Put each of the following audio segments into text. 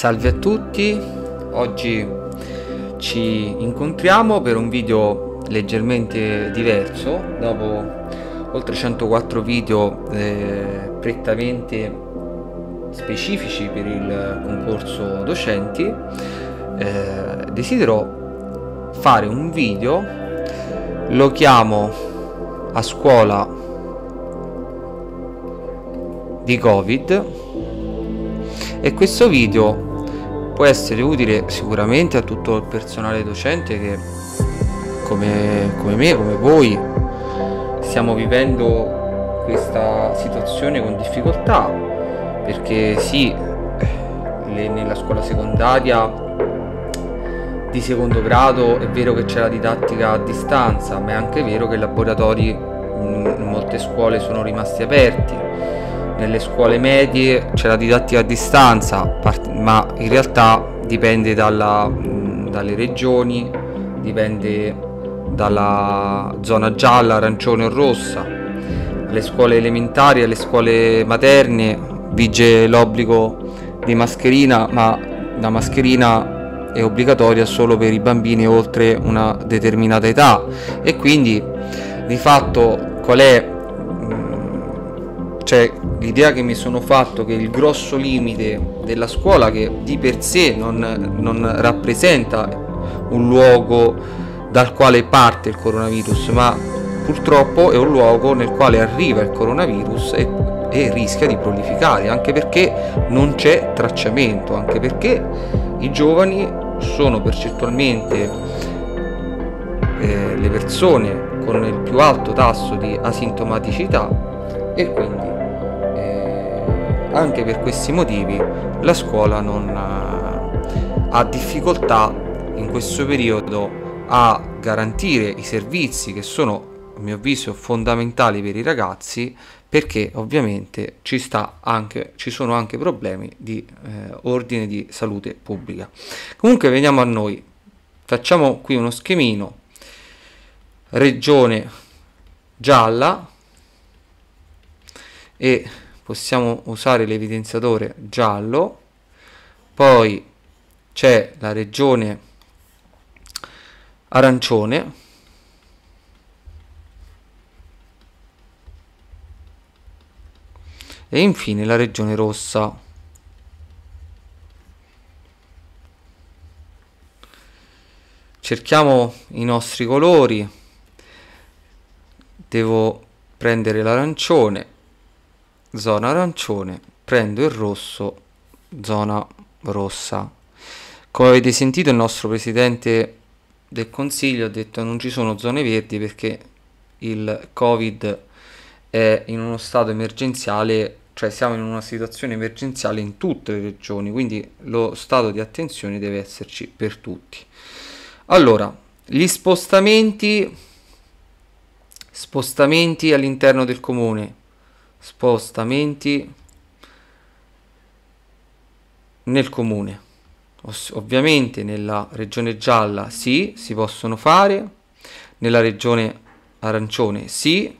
Salve a tutti, oggi ci incontriamo per un video leggermente diverso dopo oltre 104 video eh, prettamente specifici per il concorso docenti eh, desidero fare un video lo chiamo a scuola di covid e questo video può essere utile sicuramente a tutto il personale docente che come, come me, come voi, stiamo vivendo questa situazione con difficoltà perché sì, le, nella scuola secondaria di secondo grado è vero che c'è la didattica a distanza, ma è anche vero che i laboratori in molte scuole sono rimasti aperti nelle scuole medie c'è la didattica a distanza, ma in realtà dipende dalla, dalle regioni, dipende dalla zona gialla, arancione o rossa. Alle scuole elementari, alle scuole materne vige l'obbligo di mascherina, ma la mascherina è obbligatoria solo per i bambini oltre una determinata età e quindi di fatto qual è cioè l'idea che mi sono fatto che il grosso limite della scuola che di per sé non, non rappresenta un luogo dal quale parte il coronavirus ma purtroppo è un luogo nel quale arriva il coronavirus e, e rischia di prolificare anche perché non c'è tracciamento anche perché i giovani sono percentualmente eh, le persone con il più alto tasso di asintomaticità e quindi anche per questi motivi la scuola non, eh, ha difficoltà in questo periodo a garantire i servizi che sono a mio avviso fondamentali per i ragazzi perché ovviamente ci, anche, ci sono anche problemi di eh, ordine di salute pubblica. Comunque veniamo a noi, facciamo qui uno schemino, regione gialla e possiamo usare l'evidenziatore giallo poi c'è la regione arancione e infine la regione rossa cerchiamo i nostri colori devo prendere l'arancione zona arancione, prendo il rosso, zona rossa. Come avete sentito il nostro presidente del consiglio ha detto non ci sono zone verdi perché il covid è in uno stato emergenziale, cioè siamo in una situazione emergenziale in tutte le regioni, quindi lo stato di attenzione deve esserci per tutti. Allora, gli spostamenti, spostamenti all'interno del comune, spostamenti nel comune. ovviamente nella regione gialla sì, si possono fare, nella regione arancione sì,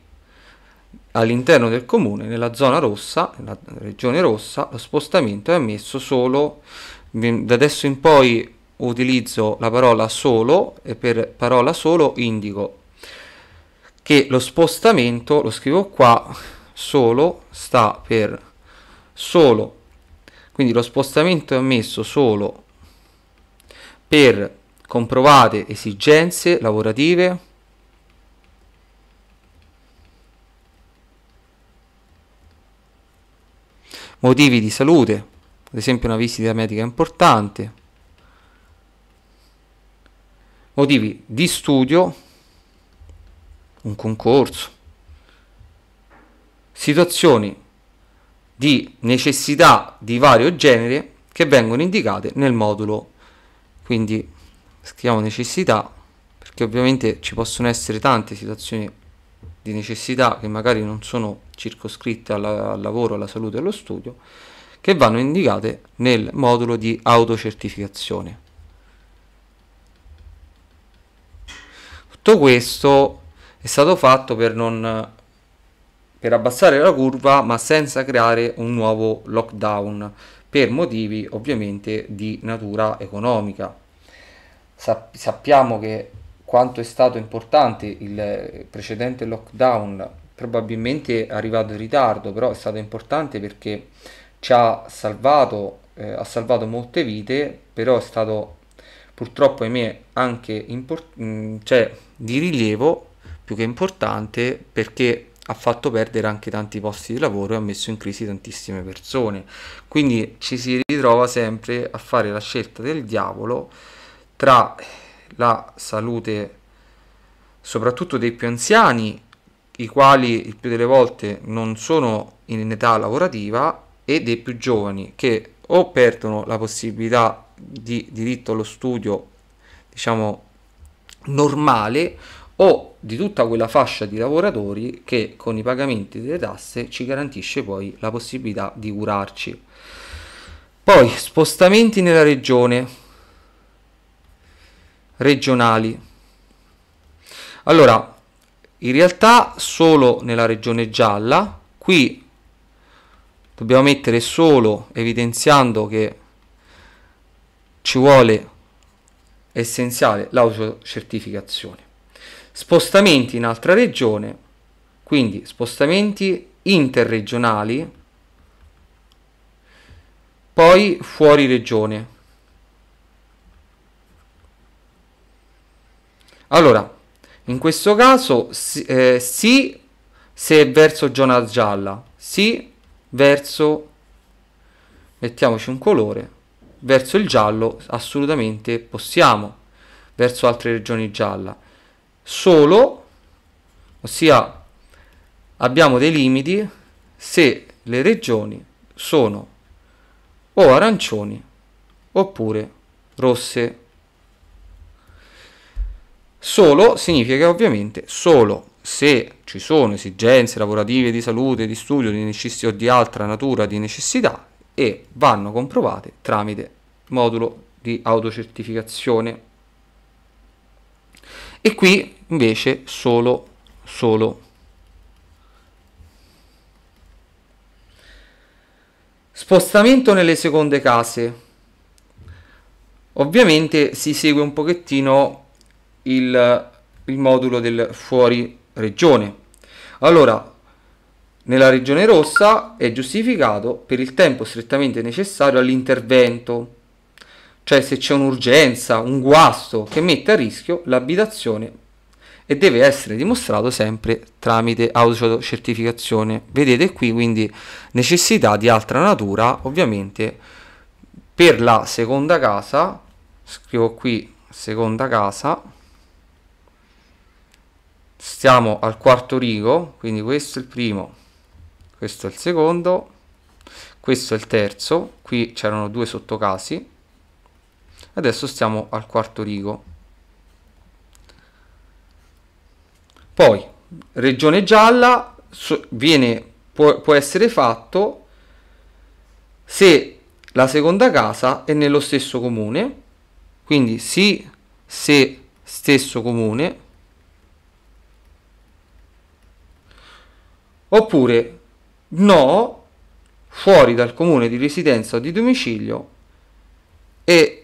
all'interno del comune, nella zona rossa, nella regione rossa, lo spostamento è ammesso solo, da adesso in poi utilizzo la parola solo e per parola solo indico che lo spostamento, lo scrivo qua, solo sta per solo quindi lo spostamento è ammesso solo per comprovate esigenze lavorative motivi di salute ad esempio una visita medica importante motivi di studio un concorso situazioni di necessità di vario genere che vengono indicate nel modulo. Quindi scriviamo necessità perché ovviamente ci possono essere tante situazioni di necessità che magari non sono circoscritte alla, al lavoro, alla salute e allo studio, che vanno indicate nel modulo di autocertificazione. Tutto questo è stato fatto per non per abbassare la curva ma senza creare un nuovo lockdown per motivi ovviamente di natura economica. Sap- sappiamo che quanto è stato importante il precedente lockdown, probabilmente è arrivato in ritardo, però è stato importante perché ci ha salvato, eh, ha salvato molte vite, però è stato purtroppo ahimè anche import- mh, mm, cioè, di rilievo più che importante perché ha fatto perdere anche tanti posti di lavoro e ha messo in crisi tantissime persone. Quindi ci si ritrova sempre a fare la scelta del diavolo tra la salute soprattutto dei più anziani, i quali il più delle volte non sono in età lavorativa, e dei più giovani che o perdono la possibilità di diritto allo studio, diciamo, normale, o di tutta quella fascia di lavoratori che con i pagamenti delle tasse ci garantisce poi la possibilità di curarci. Poi spostamenti nella regione, regionali. Allora, in realtà solo nella regione gialla, qui dobbiamo mettere solo evidenziando che ci vuole essenziale l'autocertificazione. Spostamenti in altra regione, quindi spostamenti interregionali, poi fuori regione. Allora, in questo caso eh, sì se è verso zona gialla, sì verso, mettiamoci un colore, verso il giallo assolutamente possiamo, verso altre regioni gialla solo, ossia abbiamo dei limiti se le regioni sono o arancioni oppure rosse. Solo significa che ovviamente solo se ci sono esigenze lavorative, di salute, di studio, di necessità o di altra natura di necessità e vanno comprovate tramite modulo di autocertificazione e qui invece solo, solo Spostamento nelle seconde case. Ovviamente si segue un pochettino il, il, modulo del fuori regione. Allora, nella regione rossa è giustificato per il tempo strettamente necessario all'intervento cioè se c'è un'urgenza, un guasto che mette a rischio l'abitazione e deve essere dimostrato sempre tramite autocertificazione. Vedete qui quindi necessità di altra natura, ovviamente per la seconda casa, scrivo qui seconda casa, stiamo al quarto rigo, quindi questo è il primo, questo è il secondo, questo è il terzo, qui c'erano due sottocasi, adesso stiamo al quarto rigo poi regione gialla viene, può, può essere fatto se la seconda casa è nello stesso comune quindi sì se stesso comune oppure no fuori dal comune di residenza o di domicilio e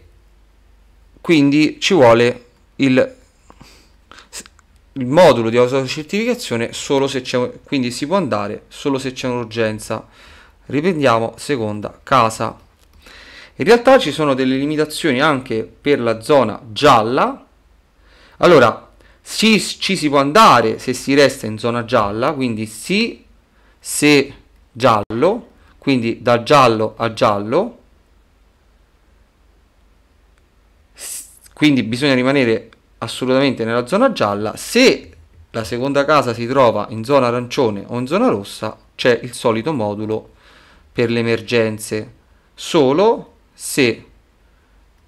quindi ci vuole il, il modulo di autocertificazione solo se c'è quindi si può andare solo se c'è un'urgenza riprendiamo seconda casa in realtà ci sono delle limitazioni anche per la zona gialla allora ci, ci si può andare se si resta in zona gialla quindi sì se giallo quindi da giallo a giallo quindi bisogna rimanere assolutamente nella zona gialla se la seconda casa si trova in zona arancione o in zona rossa c'è il solito modulo per le emergenze solo se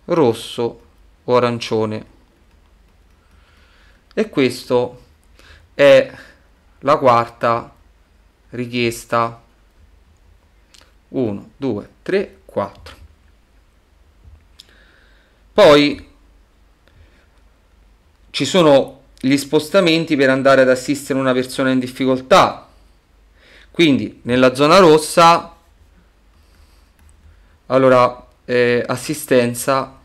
rosso o arancione e questo è la quarta richiesta 1 2 3 4 poi ci sono gli spostamenti per andare ad assistere una persona in difficoltà. Quindi nella zona rossa, allora eh, assistenza.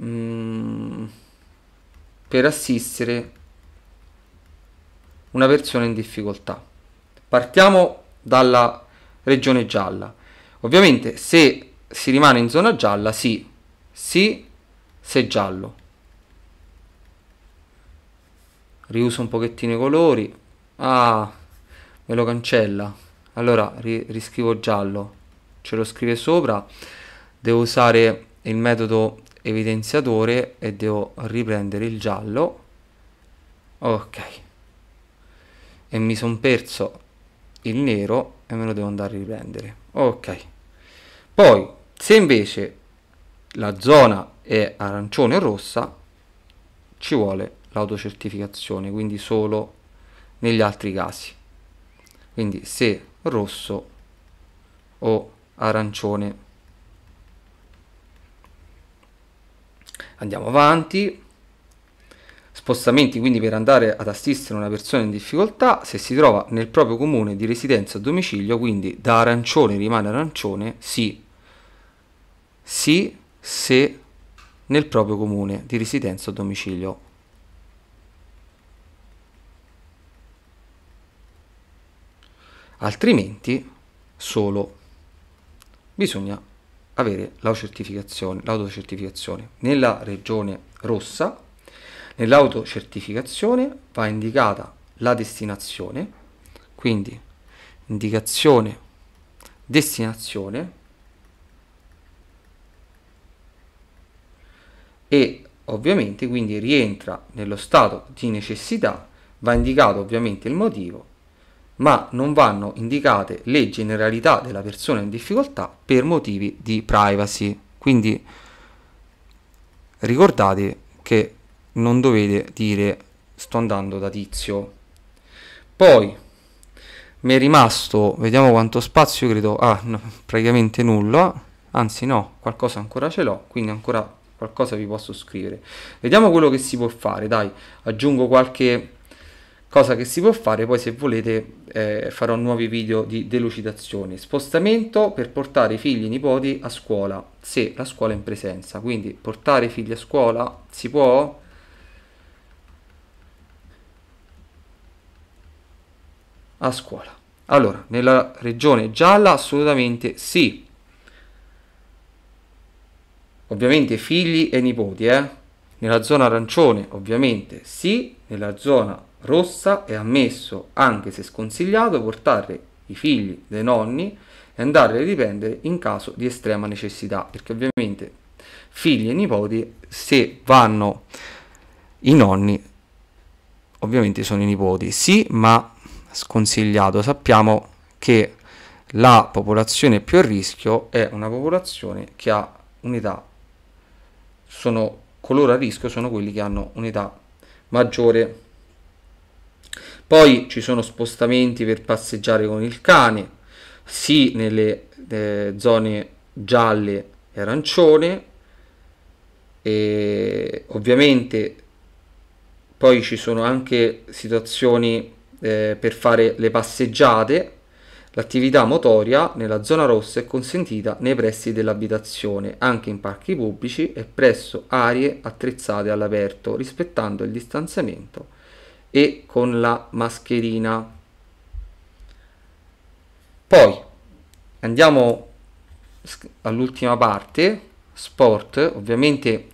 Mm, per assistere una persona in difficoltà. Partiamo dalla regione gialla Ovviamente se si rimane in zona gialla, sì, sì, se giallo. Riuso un pochettino i colori. Ah, me lo cancella. Allora ri riscrivo giallo. Ce lo scrive sopra. Devo usare il metodo evidenziatore e devo riprendere il giallo. Ok. E mi sono perso il nero e me lo devo andare a riprendere ok poi se invece la zona è arancione o rossa ci vuole l'autocertificazione quindi solo negli altri casi quindi se rosso o arancione andiamo avanti spostamenti quindi per andare ad assistere una persona in difficoltà se si trova nel proprio comune di residenza o domicilio quindi da arancione rimane arancione sì sì se nel proprio comune di residenza o domicilio altrimenti solo bisogna avere la certificazione l'autocertificazione nella regione rossa Nell'autocertificazione va indicata la destinazione, quindi indicazione, destinazione e ovviamente quindi rientra nello stato di necessità, va indicato ovviamente il motivo, ma non vanno indicate le generalità della persona in difficoltà per motivi di privacy. Quindi ricordate che non dovete dire sto andando da tizio. Poi mi è rimasto, vediamo quanto spazio credo, ah, no, praticamente nulla, anzi no, qualcosa ancora ce l'ho, quindi ancora qualcosa vi posso scrivere. Vediamo quello che si può fare, dai, aggiungo qualche cosa che si può fare, poi se volete eh, farò nuovi video di delucidazione. Spostamento per portare i figli e i nipoti a scuola, se la scuola è in presenza, quindi portare i figli a scuola si può? a scuola. Allora, nella regione gialla assolutamente sì. Ovviamente figli e nipoti, eh? Nella zona arancione ovviamente sì, nella zona rossa è ammesso, anche se sconsigliato, portare i figli dei nonni e andare a dipendere in caso di estrema necessità, perché ovviamente figli e nipoti, se vanno i nonni, ovviamente sono i nipoti, sì, ma sconsigliato. Sappiamo che la popolazione più a rischio è una popolazione che ha un'età, sono coloro a rischio, sono quelli che hanno un'età maggiore. Poi ci sono spostamenti per passeggiare con il cane, sì nelle eh, zone gialle e arancione, e ovviamente poi ci sono anche situazioni eh, per fare le passeggiate, l'attività motoria nella zona rossa è consentita nei pressi dell'abitazione, anche in parchi pubblici e presso aree attrezzate all'aperto, rispettando il distanziamento e con la mascherina. Poi andiamo all'ultima parte, sport, ovviamente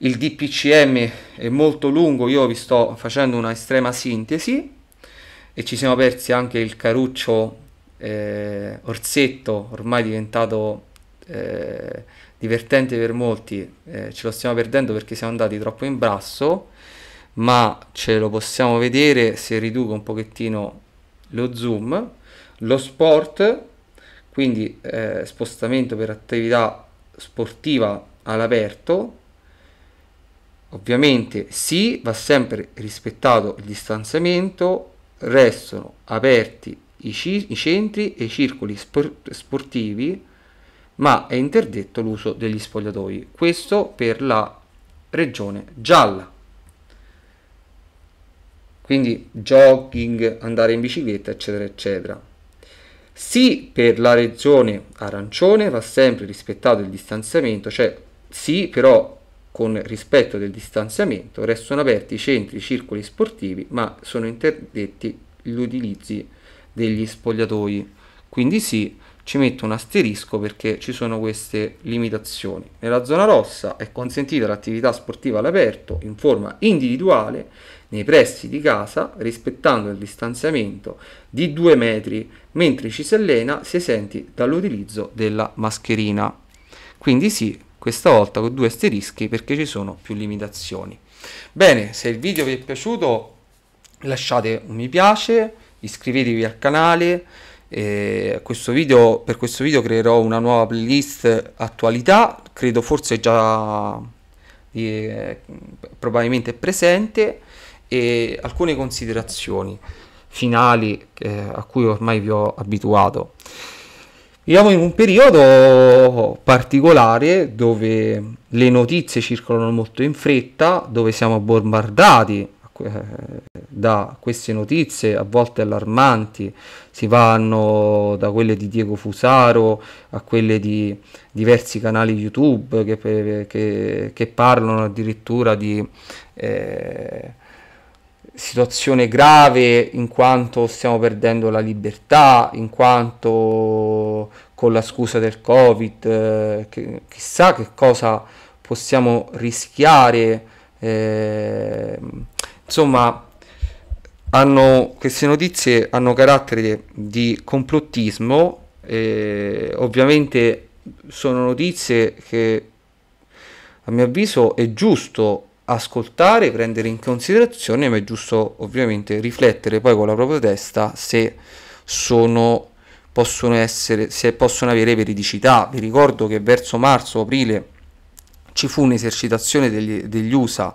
il DPCM è molto lungo, io vi sto facendo una estrema sintesi e ci siamo persi anche il caruccio eh, Orsetto, ormai diventato eh, divertente per molti, eh, ce lo stiamo perdendo perché siamo andati troppo in basso, ma ce lo possiamo vedere se riduco un pochettino lo zoom, lo sport, quindi eh, spostamento per attività sportiva all'aperto Ovviamente sì, va sempre rispettato il distanziamento, restano aperti i, i centri e i circoli spor sportivi, ma è interdetto l'uso degli spogliatoi. Questo per la regione gialla. Quindi jogging, andare in bicicletta, eccetera, eccetera. Sì, per la regione arancione va sempre rispettato il distanziamento, cioè sì, però con rispetto del distanziamento, restano aperti i centri, i circoli sportivi, ma sono interdetti gli utilizzi degli spogliatoi. Quindi sì, ci metto un asterisco perché ci sono queste limitazioni. Nella zona rossa è consentita l'attività sportiva all'aperto in forma individuale nei pressi di casa rispettando il distanziamento di 2 metri mentre ci si allena si esenti dall'utilizzo della mascherina. Quindi sì, questa volta con due asterischi perché ci sono più limitazioni. Bene, se il video vi è piaciuto lasciate un mi piace, iscrivetevi al canale, eh, questo video, per questo video creerò una nuova playlist attualità, credo forse già eh, probabilmente presente e alcune considerazioni finali eh, a cui ormai vi ho abituato. Viviamo in un periodo particolare dove le notizie circolano molto in fretta, dove siamo bombardati eh, da queste notizie a volte allarmanti, si vanno da quelle di Diego Fusaro a quelle di diversi canali YouTube che, che, che parlano addirittura di eh, situazione grave in quanto stiamo perdendo la libertà, in quanto con la scusa del Covid, eh, che, chissà che cosa possiamo rischiare. Eh, insomma, hanno, queste notizie hanno carattere di complottismo, eh, ovviamente sono notizie che a mio avviso è giusto ascoltare, prendere in considerazione, ma è giusto ovviamente riflettere poi con la propria testa se sono possono essere se possono avere veridicità. Vi ricordo che verso marzo, aprile ci fu un'esercitazione degli, degli USA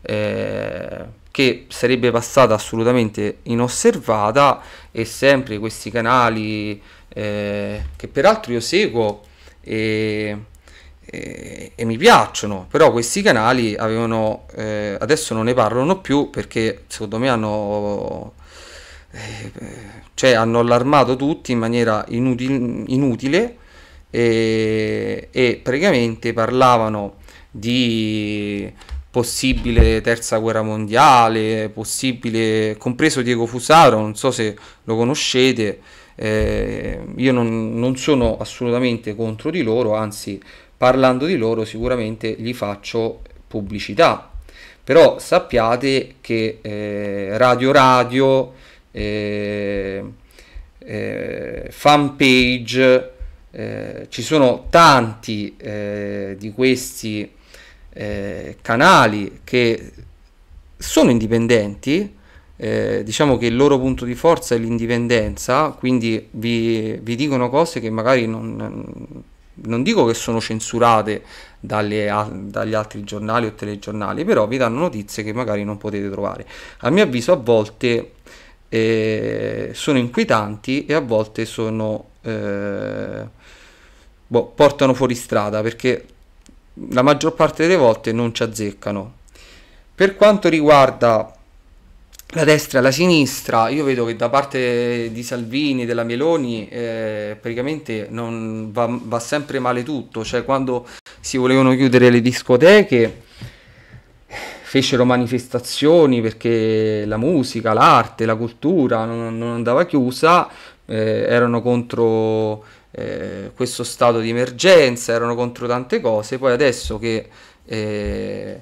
eh, che sarebbe passata assolutamente inosservata e sempre questi canali eh, che peraltro io seguo e eh, e, e mi piacciono, però questi canali avevano, eh, adesso non ne parlano più perché secondo me hanno, eh, cioè hanno allarmato tutti in maniera inutil, inutile e, e praticamente parlavano di possibile terza guerra mondiale, possibile, compreso Diego Fusaro, non so se lo conoscete, eh, io non, non, sono assolutamente contro di loro, anzi parlando di loro sicuramente gli faccio pubblicità però sappiate che eh, Radio Radio eh, eh, fanpage eh, ci sono tanti eh, di questi eh, canali che sono indipendenti eh, diciamo che il loro punto di forza è l'indipendenza, quindi vi, vi dicono cose che magari non, non dico che sono censurate dalle, a, dagli altri giornali o telegiornali, però vi danno notizie che magari non potete trovare. A mio avviso a volte eh, sono inquietanti e a volte sono, eh, boh, portano fuori strada perché la maggior parte delle volte non ci azzeccano. Per quanto riguarda la destra e la sinistra, io vedo che da parte di Salvini, della Meloni, eh, praticamente va, va, sempre male tutto, cioè quando si volevano chiudere le discoteche fecero manifestazioni perché la musica, l'arte, la cultura non, non andava chiusa, eh, erano contro eh, questo stato di emergenza, erano contro tante cose, poi adesso che eh,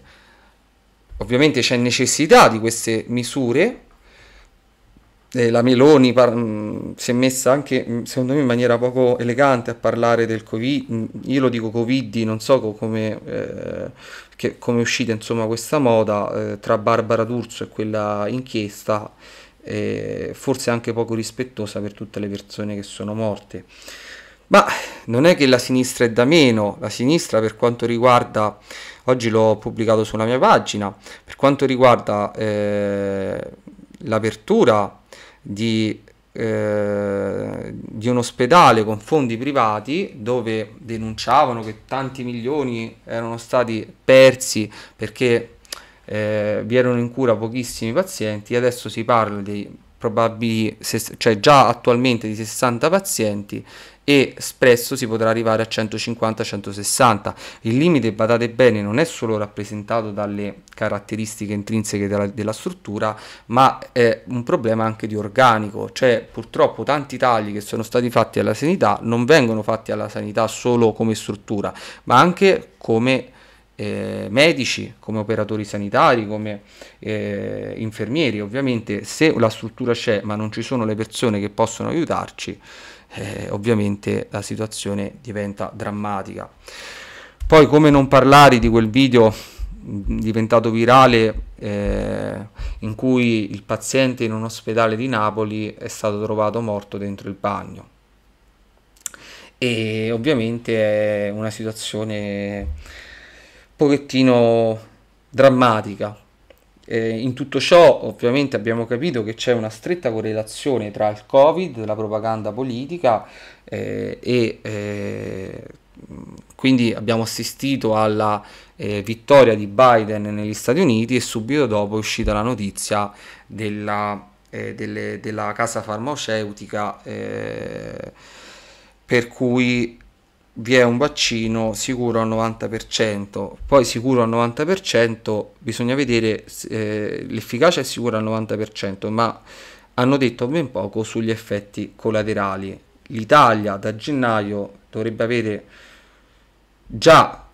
Ovviamente c'è necessità di queste misure. Eh, la Meloni par- mm, si è messa anche, mm, secondo me, in maniera poco elegante a parlare del Covid. Mm, io lo dico Covid, non so come, eh, che, come è uscita insomma, questa moda eh, tra Barbara D'Urso e quella inchiesta, eh, forse anche poco rispettosa per tutte le persone che sono morte. Ma non è che la sinistra è da meno, la sinistra per quanto riguarda oggi l'ho pubblicato sulla mia pagina. Per quanto riguarda eh, l'apertura di, eh, di, un ospedale con fondi privati dove denunciavano che tanti milioni erano stati persi perché eh, vi erano in cura pochissimi pazienti, adesso si parla di probabili, cioè già attualmente di 60 pazienti e spesso si potrà arrivare a 150-160. Il limite, badate bene, non è solo rappresentato dalle caratteristiche intrinseche della, della, struttura, ma è un problema anche di organico, cioè purtroppo tanti tagli che sono stati fatti alla sanità non vengono fatti alla sanità solo come struttura, ma anche come eh, medici, come operatori sanitari, come eh, infermieri. Ovviamente se la struttura c'è ma non ci sono le persone che possono aiutarci, eh, ovviamente la situazione diventa drammatica. Poi come non parlare di quel video mm, diventato virale eh, in cui il paziente in un ospedale di Napoli è stato trovato morto dentro il bagno. E ovviamente è una situazione pochettino drammatica. Eh, in tutto ciò ovviamente abbiamo capito che c'è una stretta correlazione tra il Covid, la propaganda politica eh, e eh, quindi abbiamo assistito alla eh, vittoria di Biden negli Stati Uniti e subito dopo è uscita la notizia della, eh, delle, della casa farmaceutica eh, per cui vi è un vaccino sicuro al 90%, poi sicuro al 90% bisogna vedere eh, l'efficacia è sicura al 90%, ma hanno detto ben poco sugli effetti collaterali. L'Italia da gennaio dovrebbe avere già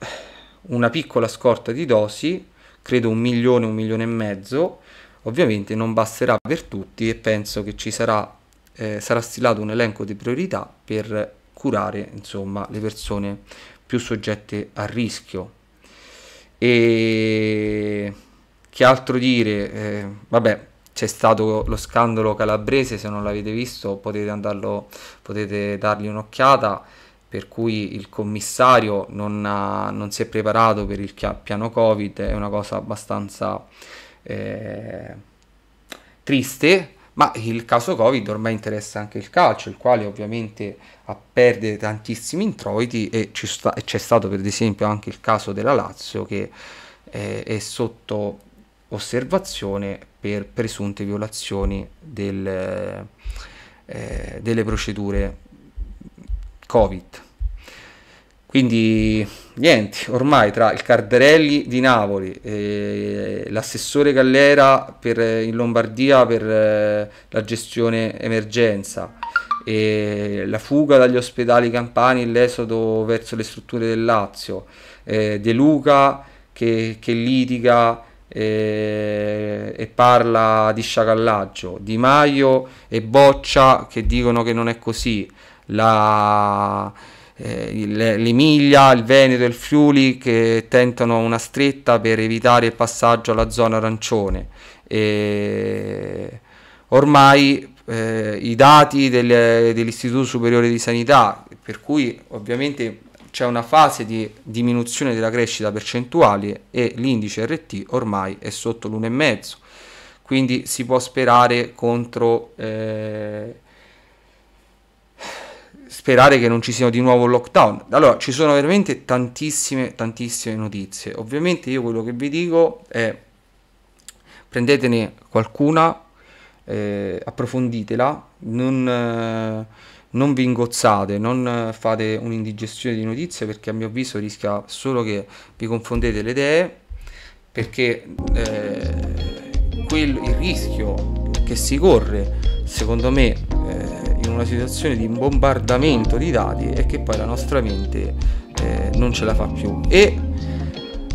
una piccola scorta di dosi, credo un milione, un milione e mezzo, ovviamente non basterà per tutti e penso che ci sarà, eh, sarà stilato un elenco di priorità per curare insomma, le persone più soggette a rischio. E che altro dire? Eh, vabbè, c'è stato lo scandalo calabrese, se non l'avete visto potete, andarlo, potete dargli un'occhiata, per cui il commissario non, ha, non si è preparato per il piano Covid, è una cosa abbastanza eh, triste, ma il caso Covid ormai interessa anche il calcio, il quale ovviamente ha perde tantissimi introiti e c'è stato per esempio anche il caso della Lazio che eh, è sotto osservazione per presunte violazioni del, eh, delle procedure Covid. Quindi niente, ormai tra il Cardarelli di Napoli, eh, l'assessore Gallera per, in Lombardia per eh, la gestione emergenza, eh, la fuga dagli ospedali campani e l'esodo verso le strutture del Lazio, eh, De Luca che, che litiga eh, e parla di sciacallaggio, Di Maio e Boccia che dicono che non è così, la eh, l'Emilia, il Veneto e il Friuli che tentano una stretta per evitare il passaggio alla zona arancione. E ormai eh, i dati del, dell'Istituto Superiore di Sanità, per cui ovviamente c'è una fase di diminuzione della crescita percentuale e l'indice RT ormai è sotto l'1,5, quindi si può sperare contro... Eh, sperare che non ci siano di nuovo lockdown. Allora, ci sono veramente tantissime, tantissime notizie. Ovviamente io quello che vi dico è prendetene qualcuna, eh, approfonditela, non, eh, non vi ingozzate, non fate un'indigestione di notizie perché a mio avviso rischia solo che vi confondete le idee perché eh, quel, il rischio che si corre secondo me una situazione di bombardamento di dati e che poi la nostra mente eh, non ce la fa più. E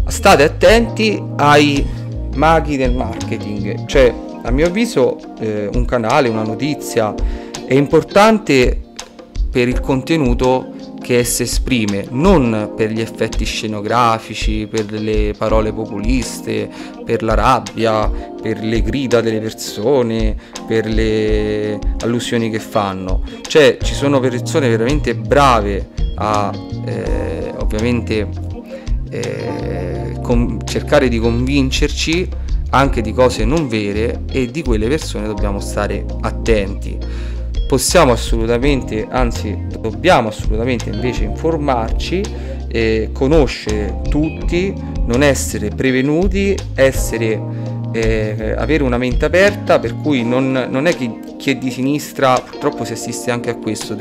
state attenti ai maghi del marketing, cioè a mio avviso eh, un canale, una notizia è importante per il contenuto che essa esprime, non per gli effetti scenografici, per le parole populiste, per la rabbia, per le grida delle persone, per le allusioni che fanno. Cioè ci sono persone veramente brave a eh, ovviamente eh, con- cercare di convincerci anche di cose non vere e di quelle persone dobbiamo stare attenti possiamo assolutamente, anzi dobbiamo assolutamente invece informarci, eh, conoscere tutti, non essere prevenuti, essere, eh, avere una mente aperta, per cui non, non è che chi è di sinistra purtroppo si assiste anche a questo,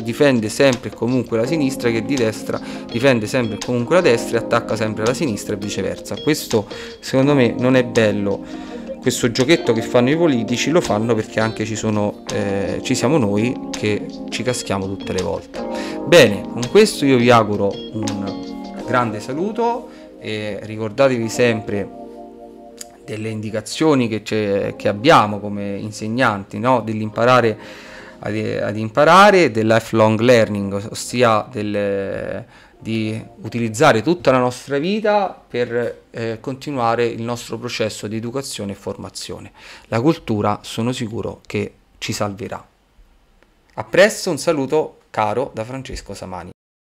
difende sempre e comunque la sinistra, chi è di destra difende sempre e comunque la destra e attacca sempre la sinistra e viceversa. Questo secondo me non è bello questo giochetto che fanno i politici lo fanno perché anche ci, sono, eh, ci siamo noi che ci caschiamo tutte le volte. Bene, con questo io vi auguro un grande saluto e ricordatevi sempre delle indicazioni che, che abbiamo come insegnanti, no? dell'imparare ad, ad, imparare, del lifelong learning, ossia delle di utilizzare tutta la nostra vita per eh, continuare il nostro processo di educazione e formazione. La cultura sono sicuro che ci salverà. A presto, un saluto caro da Francesco Samani.